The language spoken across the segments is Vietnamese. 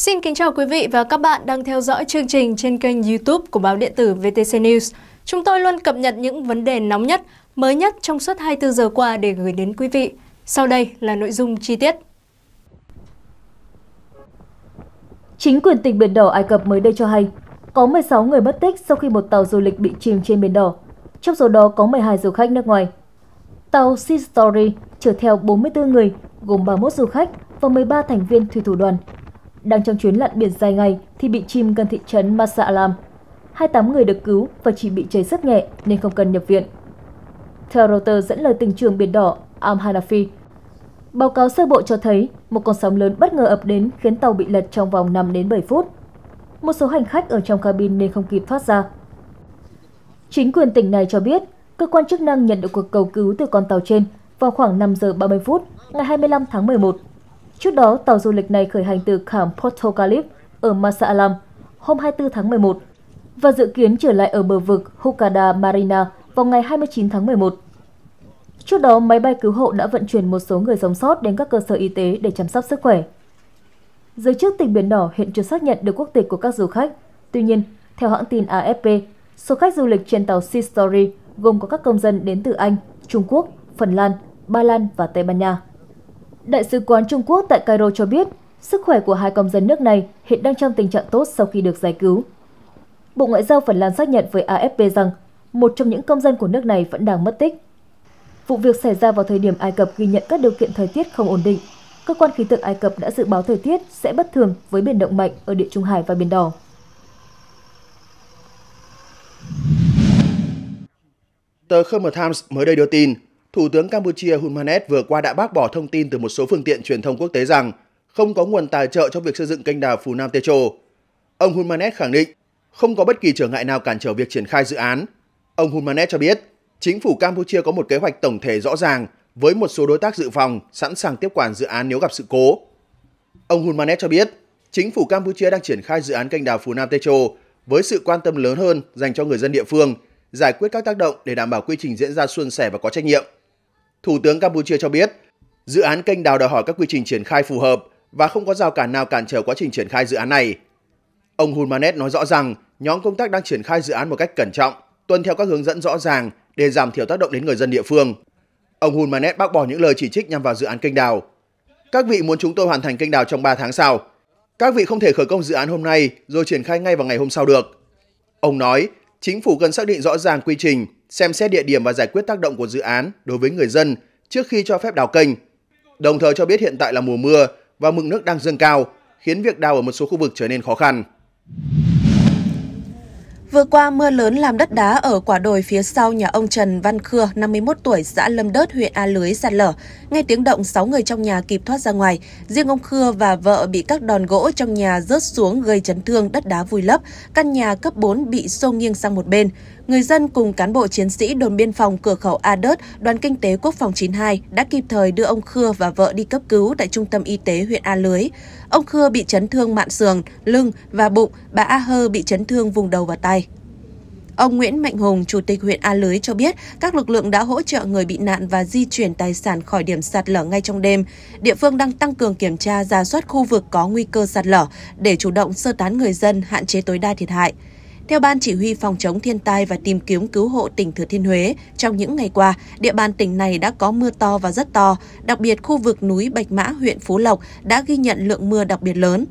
Xin kính chào quý vị và các bạn đang theo dõi chương trình trên kênh YouTube của báo điện tử VTC News. Chúng tôi luôn cập nhật những vấn đề nóng nhất, mới nhất trong suốt 24 giờ qua để gửi đến quý vị. Sau đây là nội dung chi tiết. Chính quyền tỉnh Biển Đỏ Ai Cập mới đây cho hay, có 16 người mất tích sau khi một tàu du lịch bị chìm trên Biển Đỏ, trong số đó có 12 du khách nước ngoài. Tàu Sea Story chở theo 44 người, gồm 31 du khách và 13 thành viên thủy thủ đoàn đang trong chuyến lặn biển dài ngày thì bị chìm gần thị trấn Masa Alam. 28 người được cứu và chỉ bị cháy rất nhẹ nên không cần nhập viện. Theo Reuters dẫn lời tình trường Biển Đỏ Am Hanafi, báo cáo sơ bộ cho thấy một con sóng lớn bất ngờ ập đến khiến tàu bị lật trong vòng 5 đến 7 phút. Một số hành khách ở trong cabin nên không kịp thoát ra. Chính quyền tỉnh này cho biết, cơ quan chức năng nhận được cuộc cầu cứu từ con tàu trên vào khoảng 5 giờ 30 phút ngày 25 tháng 11 Trước đó, tàu du lịch này khởi hành từ cảng Porto Calip ở Masalam, hôm 24 tháng 11 và dự kiến trở lại ở bờ vực Hokkaida Marina vào ngày 29 tháng 11. Trước đó, máy bay cứu hộ đã vận chuyển một số người sống sót đến các cơ sở y tế để chăm sóc sức khỏe. Giới chức tỉnh Biển Đỏ hiện chưa xác nhận được quốc tịch của các du khách. Tuy nhiên, theo hãng tin AFP, số khách du lịch trên tàu Sea Story gồm có các công dân đến từ Anh, Trung Quốc, Phần Lan, Ba Lan và Tây Ban Nha. Đại sứ quán Trung Quốc tại Cairo cho biết, sức khỏe của hai công dân nước này hiện đang trong tình trạng tốt sau khi được giải cứu. Bộ Ngoại giao Phần Lan xác nhận với AFP rằng một trong những công dân của nước này vẫn đang mất tích. Vụ việc xảy ra vào thời điểm Ai Cập ghi nhận các điều kiện thời tiết không ổn định. Cơ quan khí tượng Ai Cập đã dự báo thời tiết sẽ bất thường với biển động mạnh ở Địa Trung Hải và Biển Đỏ. Tờ Khmer Times mới đây đưa tin Thủ tướng Campuchia Hun Manet vừa qua đã bác bỏ thông tin từ một số phương tiện truyền thông quốc tế rằng không có nguồn tài trợ cho việc xây dựng kênh đào Phú Nam Techo. Ông Hun Manet khẳng định không có bất kỳ trở ngại nào cản trở việc triển khai dự án. Ông Hun Manet cho biết, chính phủ Campuchia có một kế hoạch tổng thể rõ ràng với một số đối tác dự phòng sẵn sàng tiếp quản dự án nếu gặp sự cố. Ông Hun Manet cho biết, chính phủ Campuchia đang triển khai dự án kênh đào Phú Nam Techo với sự quan tâm lớn hơn dành cho người dân địa phương, giải quyết các tác động để đảm bảo quy trình diễn ra suôn sẻ và có trách nhiệm. Thủ tướng Campuchia cho biết, dự án kênh đào đòi hỏi các quy trình triển khai phù hợp và không có rào cản nào cản trở quá trình triển khai dự án này. Ông Hun Manet nói rõ rằng nhóm công tác đang triển khai dự án một cách cẩn trọng, tuân theo các hướng dẫn rõ ràng để giảm thiểu tác động đến người dân địa phương. Ông Hun Manet bác bỏ những lời chỉ trích nhằm vào dự án kênh đào. Các vị muốn chúng tôi hoàn thành kênh đào trong 3 tháng sau. Các vị không thể khởi công dự án hôm nay rồi triển khai ngay vào ngày hôm sau được. Ông nói, chính phủ cần xác định rõ ràng quy trình, xem xét địa điểm và giải quyết tác động của dự án đối với người dân trước khi cho phép đào kênh. Đồng thời cho biết hiện tại là mùa mưa và mực nước đang dâng cao, khiến việc đào ở một số khu vực trở nên khó khăn. Vừa qua, mưa lớn làm đất đá ở quả đồi phía sau nhà ông Trần Văn Khưa, 51 tuổi, xã Lâm Đớt, huyện A Lưới sạt lở. Nghe tiếng động, 6 người trong nhà kịp thoát ra ngoài. Riêng ông Khưa và vợ bị các đòn gỗ trong nhà rớt xuống gây chấn thương đất đá vùi lấp. Căn nhà cấp 4 bị xô nghiêng sang một bên người dân cùng cán bộ chiến sĩ đồn biên phòng cửa khẩu A Đớt, đoàn kinh tế quốc phòng 92 đã kịp thời đưa ông Khưa và vợ đi cấp cứu tại trung tâm y tế huyện A Lưới. Ông Khưa bị chấn thương mạn sườn, lưng và bụng, bà A Hơ bị chấn thương vùng đầu và tay. Ông Nguyễn Mạnh Hùng, Chủ tịch huyện A Lưới cho biết các lực lượng đã hỗ trợ người bị nạn và di chuyển tài sản khỏi điểm sạt lở ngay trong đêm. Địa phương đang tăng cường kiểm tra ra soát khu vực có nguy cơ sạt lở để chủ động sơ tán người dân, hạn chế tối đa thiệt hại. Theo Ban Chỉ huy Phòng chống thiên tai và tìm kiếm cứu hộ tỉnh Thừa Thiên Huế, trong những ngày qua, địa bàn tỉnh này đã có mưa to và rất to, đặc biệt khu vực núi Bạch Mã, huyện Phú Lộc đã ghi nhận lượng mưa đặc biệt lớn.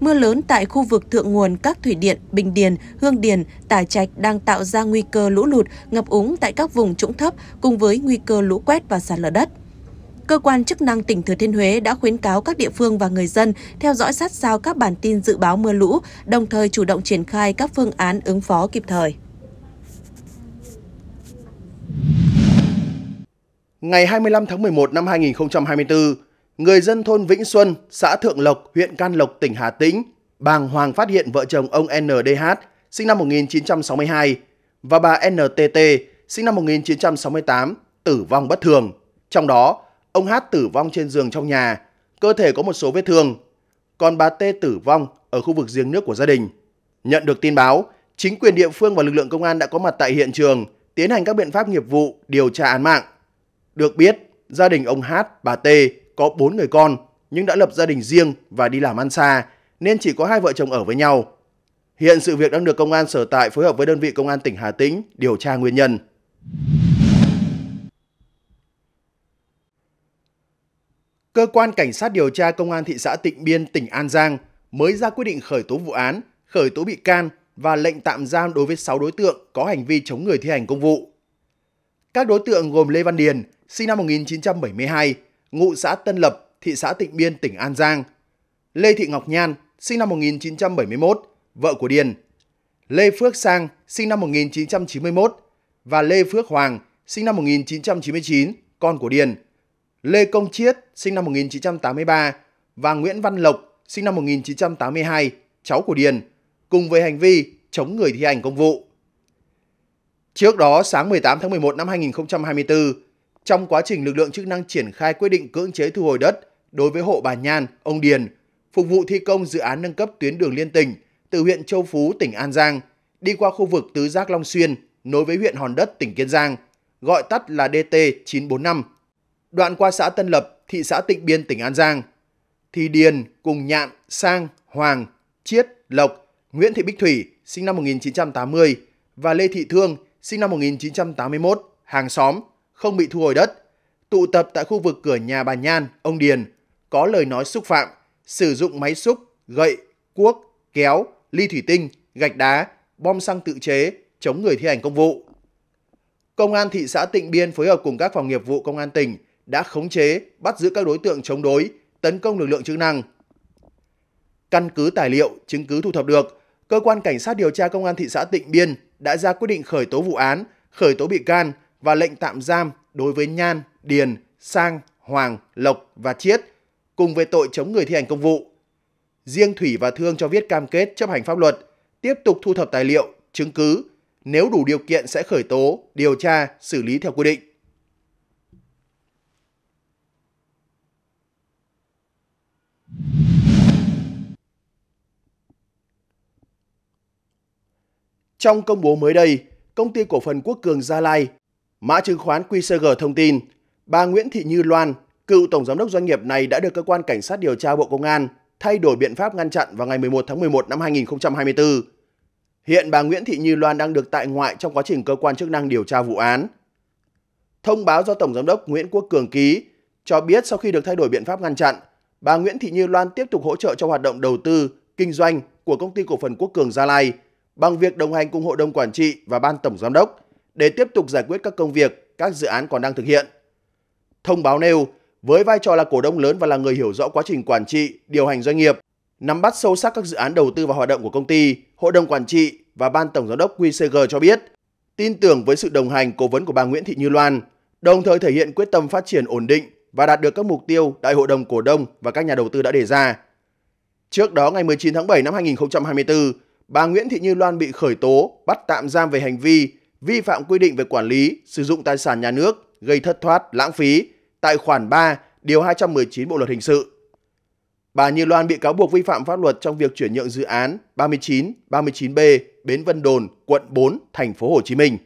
Mưa lớn tại khu vực thượng nguồn các thủy điện Bình Điền, Hương Điền, Tả Trạch đang tạo ra nguy cơ lũ lụt, ngập úng tại các vùng trũng thấp cùng với nguy cơ lũ quét và sạt lở đất. Cơ quan chức năng tỉnh Thừa Thiên Huế đã khuyến cáo các địa phương và người dân theo dõi sát sao các bản tin dự báo mưa lũ, đồng thời chủ động triển khai các phương án ứng phó kịp thời. Ngày 25 tháng 11 năm 2024, người dân thôn Vĩnh Xuân, xã Thượng Lộc, huyện Can Lộc, tỉnh Hà Tĩnh bàng hoàng phát hiện vợ chồng ông NDH, sinh năm 1962, và bà NTT, sinh năm 1968, tử vong bất thường. Trong đó, Ông Hát tử vong trên giường trong nhà, cơ thể có một số vết thương. Còn bà T tử vong ở khu vực giếng nước của gia đình. Nhận được tin báo, chính quyền địa phương và lực lượng công an đã có mặt tại hiện trường, tiến hành các biện pháp nghiệp vụ điều tra án mạng. Được biết, gia đình ông Hát, bà T có 4 người con nhưng đã lập gia đình riêng và đi làm ăn xa nên chỉ có hai vợ chồng ở với nhau. Hiện sự việc đang được công an sở tại phối hợp với đơn vị công an tỉnh Hà Tĩnh điều tra nguyên nhân. cơ quan cảnh sát điều tra công an thị xã Tịnh Biên, tỉnh An Giang mới ra quyết định khởi tố vụ án, khởi tố bị can và lệnh tạm giam đối với 6 đối tượng có hành vi chống người thi hành công vụ. Các đối tượng gồm Lê Văn Điền, sinh năm 1972, ngụ xã Tân Lập, thị xã Tịnh Biên, tỉnh An Giang. Lê Thị Ngọc Nhan, sinh năm 1971, vợ của Điền. Lê Phước Sang, sinh năm 1991 và Lê Phước Hoàng, sinh năm 1999, con của Điền Lê Công Chiết, sinh năm 1983 và Nguyễn Văn Lộc, sinh năm 1982, cháu của Điền, cùng với hành vi chống người thi hành công vụ. Trước đó, sáng 18 tháng 11 năm 2024, trong quá trình lực lượng chức năng triển khai quyết định cưỡng chế thu hồi đất đối với hộ bà Nhan, ông Điền, phục vụ thi công dự án nâng cấp tuyến đường liên tỉnh từ huyện Châu Phú, tỉnh An Giang, đi qua khu vực Tứ Giác Long Xuyên, nối với huyện Hòn Đất, tỉnh Kiên Giang, gọi tắt là DT 945 đoạn qua xã Tân Lập, thị xã Tịnh Biên, tỉnh An Giang, thì Điền cùng Nhạn, Sang, Hoàng, Chiết, Lộc, Nguyễn Thị Bích Thủy, sinh năm 1980 và Lê Thị Thương, sinh năm 1981, hàng xóm, không bị thu hồi đất, tụ tập tại khu vực cửa nhà bà Nhan, ông Điền, có lời nói xúc phạm, sử dụng máy xúc, gậy, cuốc, kéo, ly thủy tinh, gạch đá, bom xăng tự chế, chống người thi hành công vụ. Công an thị xã Tịnh Biên phối hợp cùng các phòng nghiệp vụ công an tỉnh – đã khống chế, bắt giữ các đối tượng chống đối, tấn công lực lượng chức năng. Căn cứ tài liệu, chứng cứ thu thập được, cơ quan cảnh sát điều tra công an thị xã Tịnh Biên đã ra quyết định khởi tố vụ án, khởi tố bị can và lệnh tạm giam đối với Nhan, Điền, Sang, Hoàng, Lộc và Chiết cùng về tội chống người thi hành công vụ. Riêng Thủy và Thương cho viết cam kết chấp hành pháp luật, tiếp tục thu thập tài liệu, chứng cứ, nếu đủ điều kiện sẽ khởi tố, điều tra, xử lý theo quy định. Trong công bố mới đây, công ty cổ phần Quốc Cường Gia Lai, mã chứng khoán QCG thông tin, bà Nguyễn Thị Như Loan, cựu tổng giám đốc doanh nghiệp này đã được cơ quan cảnh sát điều tra Bộ Công an thay đổi biện pháp ngăn chặn vào ngày 11 tháng 11 năm 2024. Hiện bà Nguyễn Thị Như Loan đang được tại ngoại trong quá trình cơ quan chức năng điều tra vụ án. Thông báo do Tổng Giám đốc Nguyễn Quốc Cường ký cho biết sau khi được thay đổi biện pháp ngăn chặn, bà Nguyễn Thị Như Loan tiếp tục hỗ trợ cho hoạt động đầu tư, kinh doanh của công ty cổ phần Quốc Cường Gia Lai – bằng việc đồng hành cùng Hội đồng Quản trị và Ban Tổng Giám đốc để tiếp tục giải quyết các công việc, các dự án còn đang thực hiện. Thông báo nêu, với vai trò là cổ đông lớn và là người hiểu rõ quá trình quản trị, điều hành doanh nghiệp, nắm bắt sâu sắc các dự án đầu tư và hoạt động của công ty, Hội đồng Quản trị và Ban Tổng Giám đốc QCG cho biết, tin tưởng với sự đồng hành cố vấn của bà Nguyễn Thị Như Loan, đồng thời thể hiện quyết tâm phát triển ổn định và đạt được các mục tiêu đại hội đồng cổ đông và các nhà đầu tư đã đề ra. Trước đó ngày 19 tháng 7 năm 2024, bà Nguyễn Thị Như Loan bị khởi tố, bắt tạm giam về hành vi vi phạm quy định về quản lý, sử dụng tài sản nhà nước gây thất thoát, lãng phí tại khoản 3, điều 219 Bộ luật hình sự. Bà Như Loan bị cáo buộc vi phạm pháp luật trong việc chuyển nhượng dự án 39, 39B, Bến Vân Đồn, quận 4, thành phố Hồ Chí Minh.